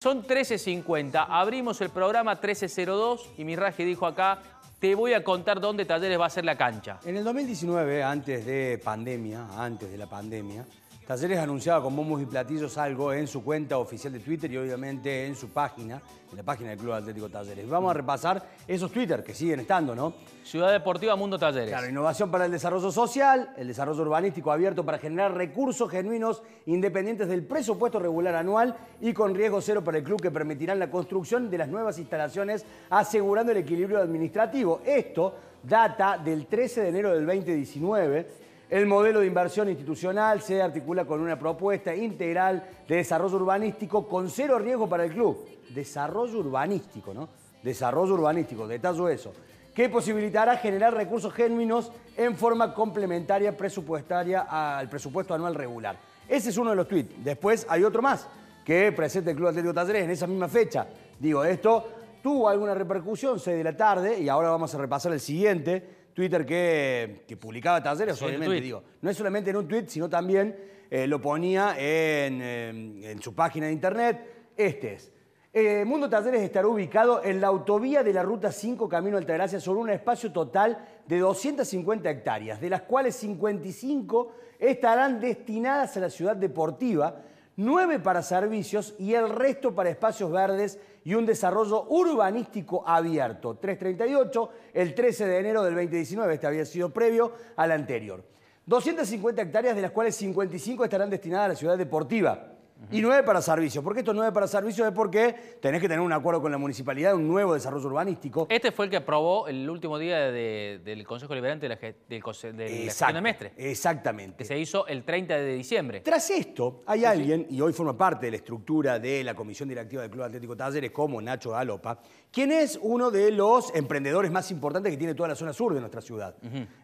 Son 13.50, abrimos el programa 13.02 y Mirraje dijo acá, te voy a contar dónde Talleres va a ser la cancha. En el 2019, antes de pandemia, antes de la pandemia, Talleres anunciaba con bombos y platillos algo en su cuenta oficial de Twitter y obviamente en su página, en la página del Club Atlético Talleres. Vamos a repasar esos Twitter que siguen estando, ¿no? Ciudad Deportiva Mundo Talleres. Claro, innovación para el desarrollo social, el desarrollo urbanístico abierto para generar recursos genuinos independientes del presupuesto regular anual y con riesgo cero para el club que permitirán la construcción de las nuevas instalaciones asegurando el equilibrio administrativo. Esto data del 13 de enero del 2019 el modelo de inversión institucional se articula con una propuesta integral de desarrollo urbanístico con cero riesgo para el club. Desarrollo urbanístico, ¿no? Desarrollo urbanístico, detallo eso. Que posibilitará generar recursos genuinos en forma complementaria presupuestaria al presupuesto anual regular. Ese es uno de los tweets. Después hay otro más que presenta el Club Atlético Talleres en esa misma fecha. Digo, esto tuvo alguna repercusión, 6 de la tarde, y ahora vamos a repasar el siguiente Twitter que, publicaba Talleres, obviamente, digo. No es solamente en un tweet, sino también eh, lo ponía eh, en, su página de internet. Este es. Eh, Mundo Talleres estará ubicado en la autovía de la Ruta 5 Camino Altagracia sobre un espacio total de 250 hectáreas, de las cuales 55 estarán destinadas a la ciudad deportiva, 9 para servicios y el resto para espacios verdes y un desarrollo urbanístico abierto. 338, el 13 de enero del 2019, este había sido previo al anterior. 250 hectáreas, de las cuales 55 estarán destinadas a la ciudad deportiva y nueve para servicios. porque qué estos nueve para servicios? Es porque tenés que tener un acuerdo con la municipalidad, un nuevo desarrollo urbanístico. Este fue el que aprobó el último día del Consejo Liberante de la, del, Mestre. Exactamente. Que se hizo el 30 de diciembre. Tras esto, hay alguien, y hoy forma parte de la estructura de la Comisión Directiva del Club Atlético Talleres, como Nacho Galopa, quien es uno de los emprendedores más importantes que tiene toda la zona sur de nuestra ciudad.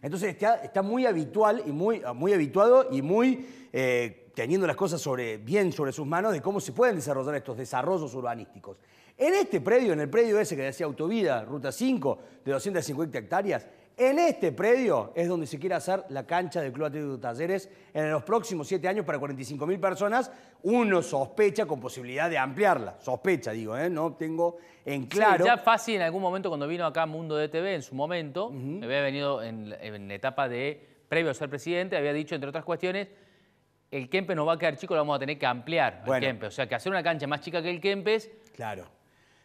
Entonces está, muy habitual y muy, muy habituado y muy... Eh, teniendo las cosas sobre, bien sobre sus manos de cómo se pueden desarrollar estos desarrollos urbanísticos. En este predio, en el predio ese que decía Autovida, Ruta 5, de 250 hectáreas, en este predio es donde se quiere hacer la cancha del Club Atlético Talleres en los próximos siete años para 45.000 personas. Uno sospecha con posibilidad de ampliarla. Sospecha, digo, ¿eh? no tengo en claro. ya Fácil en algún momento cuando vino acá Mundo de TV, en su momento, había venido en, la etapa de, previo a ser presidente, había dicho, entre otras cuestiones, el Kempes nos va a quedar chico, lo vamos a tener que ampliar O sea, que hacer una cancha más chica que el Kempes... Claro.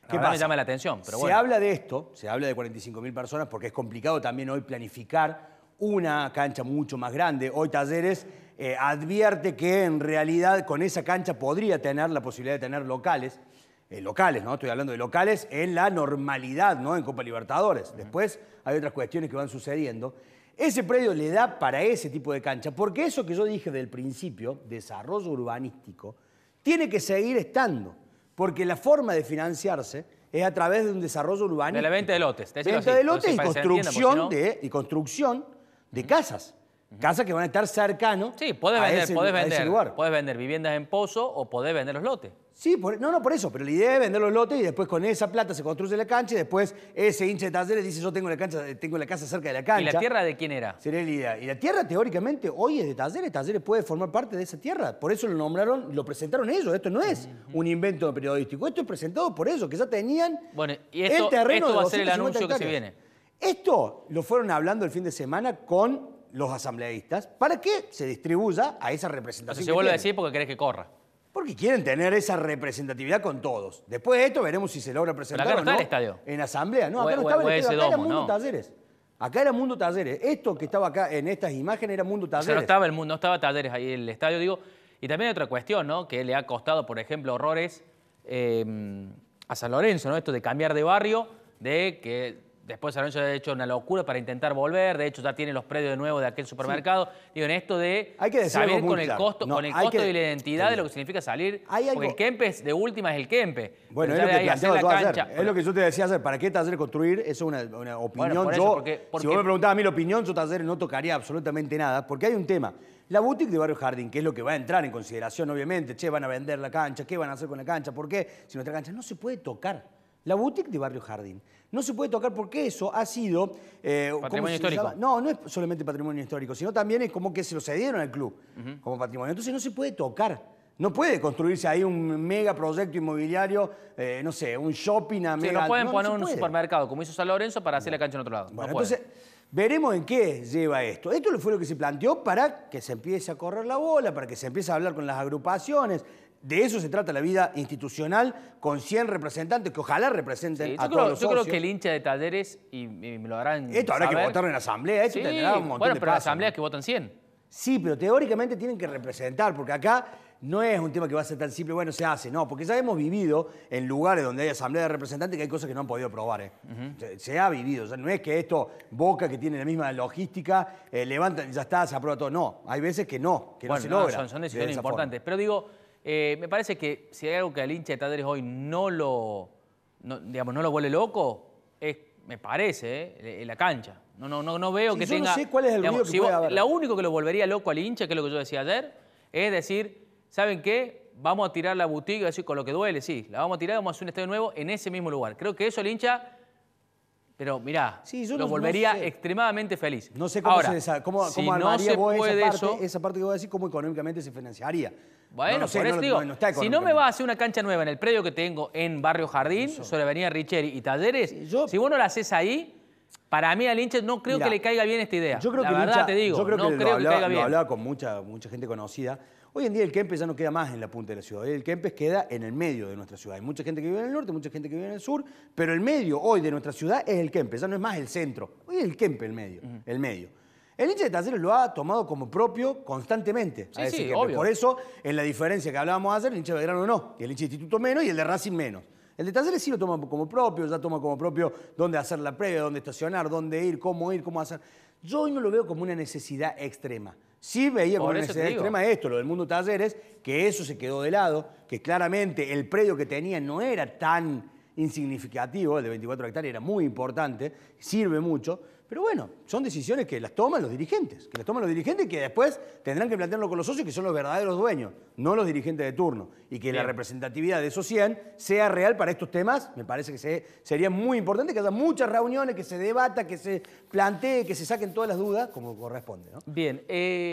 ¿Qué me llama la atención, Se habla de esto, se habla de 45.000 personas porque es complicado también hoy planificar una cancha mucho más grande. Hoy Talleres eh, advierte que en realidad con esa cancha podría tener la posibilidad de tener locales, eh, locales, ¿no? Estoy hablando de locales en la normalidad, ¿no? En Copa Libertadores. Después hay otras cuestiones que van sucediendo. Ese predio le da para ese tipo de cancha, porque eso que yo dije del principio, desarrollo urbanístico, tiene que seguir estando, porque la forma de financiarse es a través de un desarrollo urbanístico. De la venta de lotes. Venta de lotes construcción pues, de, y construcción de casas. Casas que van a estar cercano Sí, puedes vender, ese, lugar. puedes vender viviendas en pozo o puedes vender los lotes. Sí, no, no, por eso, pero la idea es vender los lotes y después con esa plata se construye la cancha y después ese hincha de talleres dice yo tengo la cancha, eh, tengo la casa cerca de la cancha. ¿Y la tierra de quién era? Sería la idea. Y la tierra teóricamente hoy es de talleres, talleres puede formar parte de esa tierra. Por eso lo nombraron, lo presentaron ellos. Esto no es un invento periodístico, esto es presentado por ellos, que ya tenían bueno, y el terreno esto va a ser el anuncio que se viene. Esto lo fueron hablando el fin de semana con los asambleístas para que se distribuya a esa representación. Entonces, se vuelve a decir porque querés que corra. Porque quieren tener esa representatividad con todos. Después de esto veremos si se logra presentar Pero acá no el estadio. En asamblea, no, acá no estaba el Acá era Mundo Talleres. Acá era Mundo Talleres. Esto que estaba acá en estas imágenes era Mundo Talleres. no estaba el mundo, no estaba Talleres ahí el estadio, digo. Y también hay otra cuestión, ¿no? Que le ha costado, por ejemplo, horrores eh, a San Lorenzo, ¿no? Esto de cambiar de barrio, de que Después San ha hecho una locura para intentar volver, de hecho ya tiene los predios de nuevo de aquel supermercado. y Digo, en esto de hay que salir con, con el costo, y la identidad de lo que significa salir. Hay Porque el Kempes de última es el Kempe. Bueno, es lo, que hacer la cancha. Hacer. es lo que yo te decía hacer. ¿Para qué taller construir? Eso es una, opinión. Si vos me preguntabas a mí la opinión, yo taller no tocaría absolutamente nada, porque hay un tema. La boutique de Barrio Jardín, que es lo que va a entrar en consideración, obviamente, che, van a vender la cancha, qué van a hacer con la cancha, por qué, si nuestra cancha no se puede tocar. La boutique de Barrio Jardín. No se puede tocar porque eso ha sido... Eh, patrimonio histórico. No, no es solamente patrimonio histórico, sino también es como que se lo cedieron al club como patrimonio. Entonces no se puede tocar. No puede construirse ahí un mega proyecto inmobiliario, eh, no sé, un shopping a sí, No pueden poner un supermercado, como hizo San Lorenzo, para hacer la cancha en otro lado. Bueno, entonces... Veremos en qué lleva esto. Esto fue lo que se planteó para que se empiece a correr la bola, para que se empiece a hablar con las agrupaciones de eso se trata la vida institucional con 100 representantes que ojalá representen a todos los Yo creo que el hincha de Talleres, y, me lo harán Esto habrá que votar en la asamblea, esto tendrá un montón bueno, pero asambleas que votan 100. Sí, pero teóricamente tienen que representar, porque acá no es un tema que va a ser tan simple, bueno, se hace, no, porque ya hemos vivido en lugares donde hay asamblea de representantes que hay cosas que no han podido probar. ¿eh? se, ha vivido, no es que esto, Boca, que tiene la misma logística, eh, levantan, ya está, se aprueba todo, no, hay veces que no, que no se Son, decisiones importantes, pero digo, eh, me parece que si hay algo que al hincha de Talleres hoy no lo, digamos, no lo vuelve loco, es, me parece, en eh, la cancha. No, no, no, no veo que yo No sé cuál es el que haber. Lo único que lo volvería loco al hincha, que es lo que yo decía ayer, es decir, ¿saben qué? Vamos a tirar la boutique, así con lo que duele, sí, la vamos a tirar, vamos a hacer un estadio nuevo en ese mismo lugar. Creo que eso el hincha. Pero mirá, lo volvería extremadamente feliz. No sé cómo, se, cómo, se puede esa, parte, eso, esa parte que vos a cómo económicamente se financiaría. Bueno, si no me vas a hacer una cancha nueva en el predio que tengo en Barrio Jardín, sobre Avenida Richeri y Talleres, si vos no la haces ahí, para mí al hincha no creo que le caiga bien esta idea. Yo la verdad te digo, creo que caiga bien. Lo hablaba con mucha, mucha gente conocida. Hoy en día el Kempes ya no queda más en la punta de la ciudad. El Kempes queda en el medio de nuestra ciudad. Hay mucha gente que vive en el norte, mucha gente que vive en el sur, pero el medio hoy de nuestra ciudad es el Kempes, ya no es más el centro. Hoy es el Kempes el medio, el medio. El hincha de Talleres lo ha tomado como propio constantemente. Por eso en la diferencia que hablábamos hacer el hincha de Belgrano no, y el hincha de Instituto menos y el de Racing menos. El de Talleres sí lo toma como propio, ya toma como propio dónde hacer la previa, dónde estacionar, dónde ir, cómo ir, cómo hacer. Yo hoy no lo veo como una necesidad extrema. Sí veía como una necesidad extrema esto, lo del mundo Talleres, que eso se quedó de lado, que claramente el predio que tenía no era tan insignificativo, el de 24 hectáreas era muy importante, sirve mucho, pero bueno, son decisiones que las toman los dirigentes, que las toman los dirigentes y que después tendrán que plantearlo con los socios, que son los verdaderos dueños, no los dirigentes de turno. Y que la representatividad de esos 100 sea real para estos temas, me parece que sería muy importante que haya muchas reuniones, que se debata, que se plantee, que se saquen todas las dudas como corresponde. ¿no? Bien. Eh,